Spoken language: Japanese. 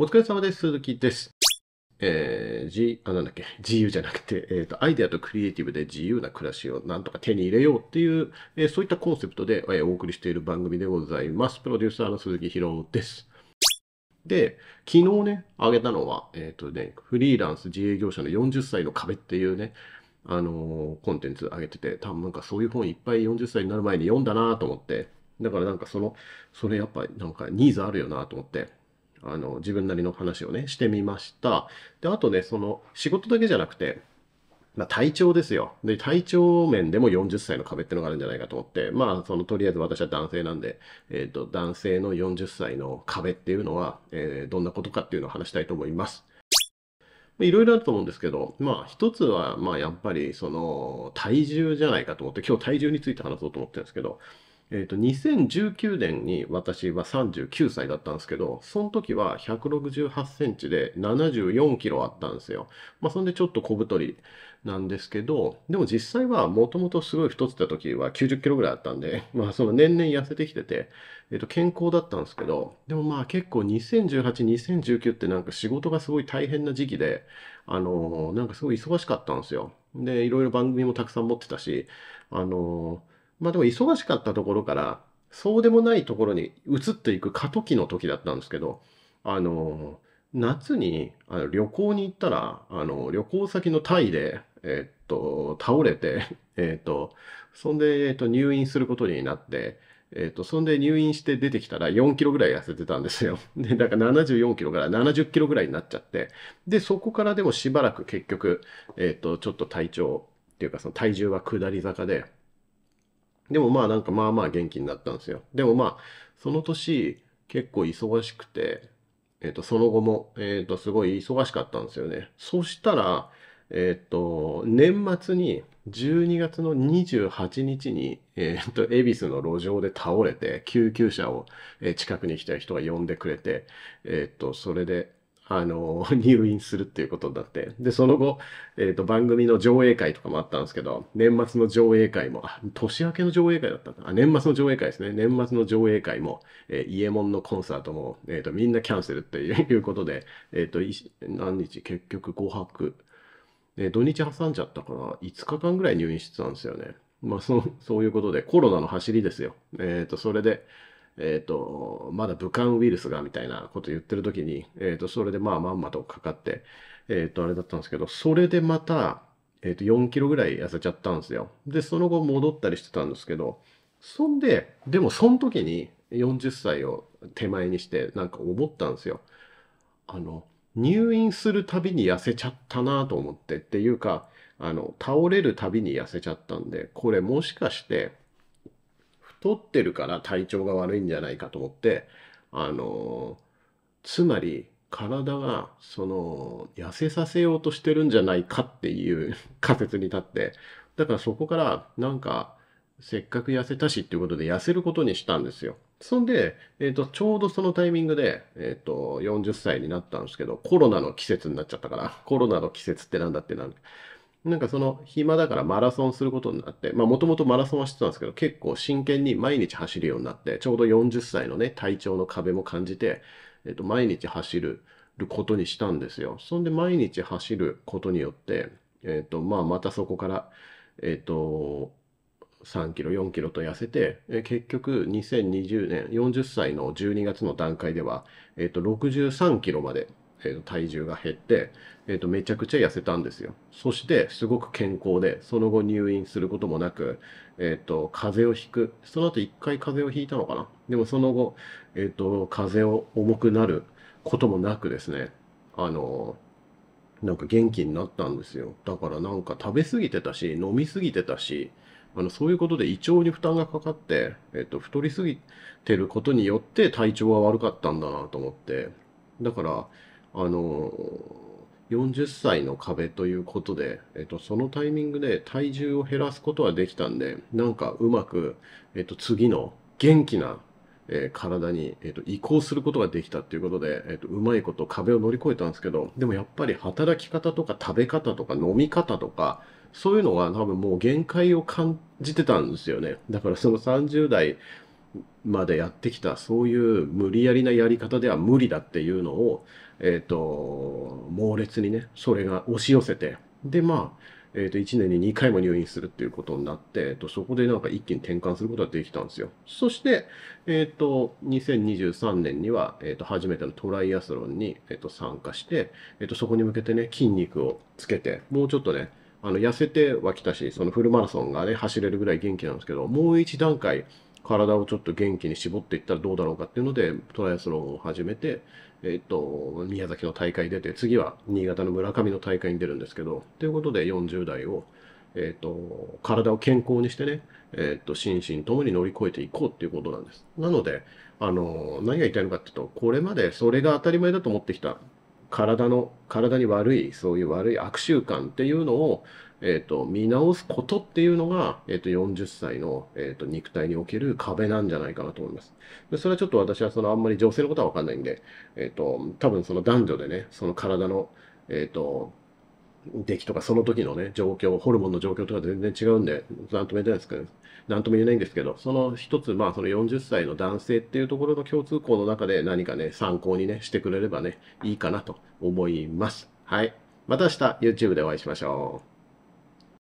お疲れ様です。鈴木です。えー、あ、なんだっけ、自由じゃなくて、えっ、ー、と、アイデアとクリエイティブで自由な暮らしをなんとか手に入れようっていう、えー、そういったコンセプトで、えー、お送りしている番組でございます。プロデューサーの鈴木宏です。で、昨日ね、あげたのは、えっ、ー、とね、フリーランス自営業者の40歳の壁っていうね、あのー、コンテンツあげてて、多分なんかそういう本いっぱい40歳になる前に読んだなと思って、だからなんかその、それやっぱなんかニーズあるよなと思って、あの自分なりの話をねしてみましたであとねその仕事だけじゃなくてまあ、体調ですよ。で、体調面でも40歳の壁ってのがあるんじゃないかと思って、まあ、その、とりあえず私は男性なんで、えっ、ー、と、男性の40歳の壁っていうのは、えー、どんなことかっていうのを話したいと思います。いろいろあると思うんですけど、まあ一つは、まあやっぱりその体重じゃないかと思って、今日体重について話そうと思ってるんですけど、えっ、ー、と、2019年に私は39歳だったんですけど、その時は168センチで74キロあったんですよ。まあ、そんでちょっと小太りなんですけど、でも実際はもともとすごい太ってた時は90キロぐらいあったんで、まあ、その年々痩せてきてて、えっ、ー、と、健康だったんですけど、でもまあ結構2018、2019ってなんか仕事がすごい大変な時期で、あのー、なんかすごい忙しかったんですよ。で、いろいろ番組もたくさん持ってたし、あのーまあでも忙しかったところから、そうでもないところに移っていく過渡期の時だったんですけど、あの、夏にあの旅行に行ったら、あの、旅行先のタイで、えー、っと、倒れて、えー、っと、そんで、えー、っと、入院することになって、えっと、そんで入院して出てきたら4キロぐらい痩せてたんですよ。で、だから74キロから70キロぐらいになっちゃって、で、そこからでもしばらく結局、えっと、ちょっと体調っていうかその体重は下り坂で、でもまあなんかまあまあ元気になったんですよ。でもまあ、その年結構忙しくて、えっ、ー、と、その後も、えっ、ー、と、すごい忙しかったんですよね。そしたら、えっ、ー、と、年末に、12月の28日に、えっ、と、恵比寿の路上で倒れて、救急車を、近くに来た人が呼んでくれて、えっ、と、それで、あの、入院するっていうことになって。で、その後、えっ、ー、と、番組の上映会とかもあったんですけど、年末の上映会も、あ、年明けの上映会だったんだ。あ、年末の上映会ですね。年末の上映会も、えー、イエのコンサートも、えっ、ー、と、みんなキャンセルっていうことで、えっ、と、何日、結局5泊。え土日挟んじゃったから、5日間ぐらい入院してたんですよね。まあ、そそういうことで、コロナの走りですよ。えっ、と、それで、えー、と、まだ武漢ウイルスがみたいなこと言ってる時に、えっ、ー、と、それでまあまんまとかかって、えっ、ー、と、あれだったんですけど、それでまた、えっ、と、4キロぐらい痩せちゃったんですよ。で、その後戻ったりしてたんですけど、そんで、でもその時に40歳を手前にして、なんか思ったんですよ。あの、入院するたびに痩せちゃったなと思ってっていうか、あの、倒れるたびに痩せちゃったんで、これもしかして、太ってるから体調が悪いんじゃないかと思って、あの、つまり体がその痩せさせようとしてるんじゃないかっていう 仮説に立って、だからそこからなんかせっかく痩せたしっていうことで痩せることにしたんですよ。そんで、えーと、ちょうどそのタイミングで、えーと、40歳になったんですけどコロナの季節になっちゃったからコロナの季節って何だってなんなんかその暇だからマラソンすることになって、まあもともとマラソンはしてたんですけど、結構真剣に毎日走るようになって、ちょうど40歳のね、体調の壁も感じて、えっと、毎日走ることにしたんですよ。そんで毎日走ることによって、えっと、まあまたそこから、えっと、3キロ、4キロと痩せて、え結局2020年40歳の12月の段階では、えっと、63キロまでえーと、体重が減って、えーと、めちゃくちゃ痩せたんですよ。そしてすごく健康でその後入院することもなく、えーと、風邪をひくその後一回風邪をひいたのかなでもその後、えー、と風邪を重くなることもなくですねあのなんか元気になったんですよだからなんか食べ過ぎてたし飲み過ぎてたしあのそういうことで胃腸に負担がかかって、えと、太りすぎてることによって体調が悪かったんだなと思ってだからあの40歳の壁ということで、えっと、そのタイミングで体重を減らすことはできたんで、なんかうまく、えっと、次の元気な、えー、体に、えっと、移行することができたっていうことで、えっと、うまいこと壁を乗り越えたんですけど、でもやっぱり働き方とか食べ方とか飲み方とか、そういうのが多分もう限界を感じてたんですよね。だからその30代、までやってきたそういう無理やりなやり方では無理だっていうのを、えー、と猛烈にねそれが押し寄せてでまあ、えー、と1年に2回も入院するっていうことになって、えーと、そこでなんか一気に転換することができたんですよそして、えっ、ー、と2023年には、えっと初めてのトライアスロンに、えっと参加して、えっとそこに向けてね筋肉をつけてもうちょっとねあの痩せてはきたしそのフルマラソンがね走れるぐらい元気なんですけどもう一段階体をちょっと元気に絞っていったらどうだろうかっていうので、トライアスロンを始めて、えっと、宮崎の大会出て、次は新潟の村上の大会に出るんですけど、ということで40代を、えっと、体を健康にしてね、えっと、心身ともに乗り越えていこうっていうことなんです。なので、あの、何が言いたいのかっていうと、これまでそれが当たり前だと思ってきた体の体に悪いそういう悪い悪習慣っていうのを、えーと、見直すことっていうのが、えーと、40歳の、えーと、と肉体における壁なんじゃないかなと思います。でそれはちょっと私はそのあんまり女性のことは分かんないんで、えー、と多分その男女でねその体の、えー、と出来とか、その時のね、状況、ホルモンの状況とか全然違うんで、なんとも言えないですけど、なんとも言えないんですけど、その一つ、まあ、その40歳の男性っていうところの共通項の中で何かね、参考にね、してくれればね、いいかなと思います。はい。また明日、YouTube でお会いしましょう。